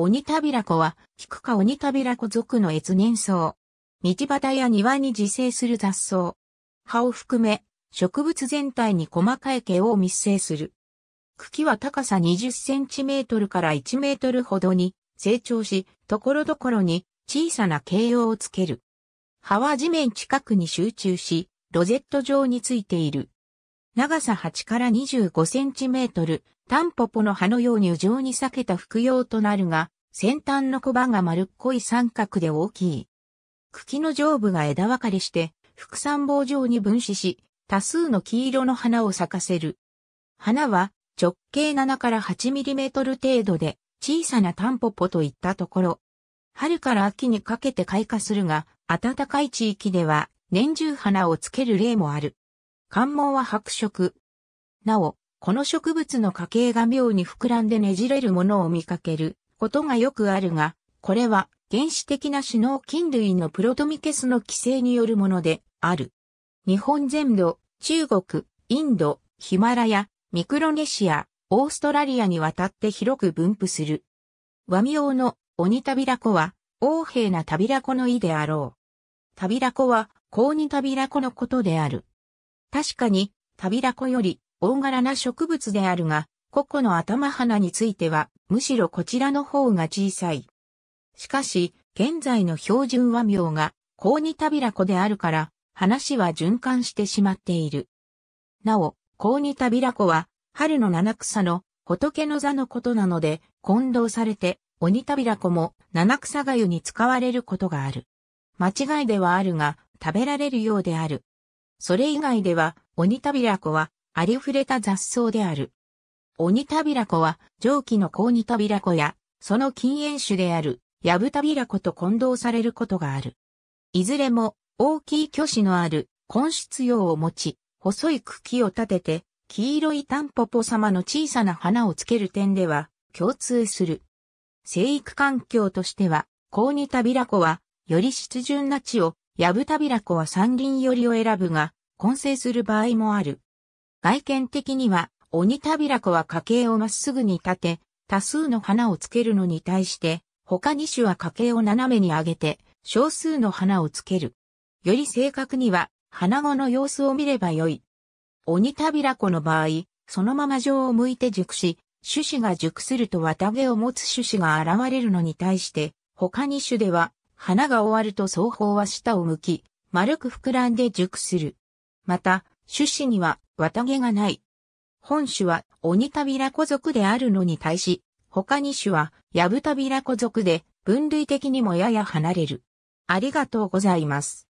鬼田ラ子は、菊花鬼田ラ子族の越年草。道端や庭に自生する雑草。葉を含め、植物全体に細かい毛を密生する。茎は高さ20センチメートルから1メートルほどに成長し、ところどころに小さな形容をつける。葉は地面近くに集中し、ロゼット状についている。長さ8から25センチメートル、タンポポの葉のように無情に裂けた服用となるが、先端のコバが丸っこい三角で大きい。茎の上部が枝分かれして、副参棒状に分子し、多数の黄色の花を咲かせる。花は直径7から8ミリメートル程度で、小さなタンポポといったところ。春から秋にかけて開花するが、暖かい地域では年中花をつける例もある。関門は白色。なお、この植物の家系が妙に膨らんでねじれるものを見かける。ことがよくあるが、これは原始的な首の菌類のプロトミケスの規制によるものである。日本全土、中国、インド、ヒマラヤ、ミクロネシア、オーストラリアにわたって広く分布する。和名の鬼タビラコは、王兵なタビラコの意であろう。タビラコは、ウにタビラコのことである。確かに、タビラコより大柄な植物であるが、個々の頭花については、むしろこちらの方が小さい。しかし、現在の標準和名が、高二タビラコであるから、話は循環してしまっている。なお、高二タビラコは、春の七草の仏の座のことなので、混同されて、鬼タビラコも七草がゆに使われることがある。間違いではあるが、食べられるようである。それ以外では、鬼タビラコは、ありふれた雑草である。鬼タビラコは、上記の高ニタビラコや、その禁煙種である、ヤブタビラコと混同されることがある。いずれも、大きい巨子のある、根室葉を持ち、細い茎を立てて、黄色いタンポポ様の小さな花をつける点では、共通する。生育環境としては、高ニタビラコは、より湿潤な地を、ヤブタビラコは山林寄りを選ぶが、混成する場合もある。外見的には、鬼タビラコは家計をまっすぐに立て、多数の花をつけるのに対して、他2種は家計を斜めに上げて、少数の花をつける。より正確には、花子の様子を見ればよい。鬼タビラコの場合、そのまま上を向いて熟し、種子が熟すると綿毛を持つ種子が現れるのに対して、他2種では、花が終わると双方は下を向き、丸く膨らんで熟する。また、種子には綿毛がない。本種は鬼タビラ子族であるのに対し、他2種はヤブタビラ子族で分類的にもやや離れる。ありがとうございます。